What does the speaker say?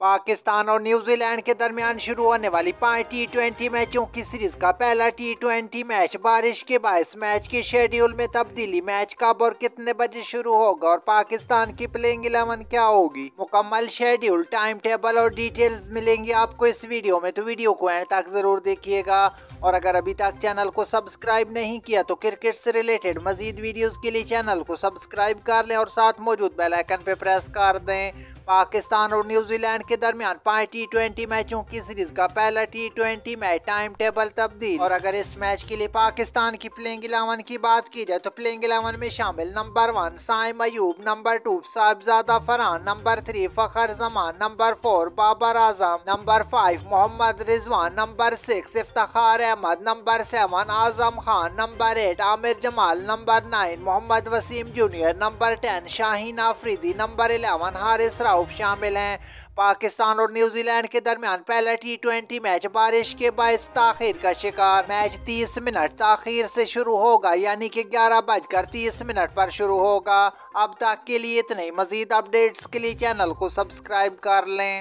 पाकिस्तान और न्यूजीलैंड के दरमियान शुरू होने वाली पाँच टी ट्वेंटी मैचों की सीरीज का पहला टी ट्वेंटी मैच बारिश के बायस मैच के शेड्यूल में तब्दीली मैच कब और कितने बजे शुरू होगा और पाकिस्तान की प्लेइंग इलेवन क्या होगी मुकम्मल शेड्यूल टाइम टेबल और डिटेल मिलेंगी आपको इस वीडियो में तो वीडियो को एंड तक जरूर देखिएगा और अगर अभी तक चैनल को सब्सक्राइब नहीं किया तो क्रिकेट से रिलेटेड मजीद वीडियोज के लिए चैनल को सब्सक्राइब कर लें और साथ मौजूद बेलाइकन पे प्रेस कर दें पाकिस्तान और न्यूजीलैंड के दरमियान पाँच टी ट्वेंटी मैचों की सीरीज का पहला T twenty match time table तब्दील और अगर इस मैच के लिए पाकिस्तान की प्लेइंग इलेवन की बात की जाए तो प्लेइंग इलेवन में शामिल number one Saim Ayub number two Sahibzada Farhan number three Fakhar Zaman number four Babar Azam number five Mohammad Rizwan number six Iftikhar Ahmed number seven Azam Khan number eight Aamir Jamal number nine Mohammad Wasim junior number ten Shaheen Afridi number eleven Haris Rauf प्लेऑफ शामिल हैं पाकिस्तान और न्यूजीलैंड के दरमियान पहला टी ट्वेंटी मैच बारिश के बायस ताखिर का शिकार मैच 30 मिनट ताखिर से शुरू होगा यानी कि ग्यारह बजकर तीस मिनट पर शुरू होगा अब तक के लिए इतने मजीद अपडेट्स के लिए चैनल को सब्सक्राइब कर लें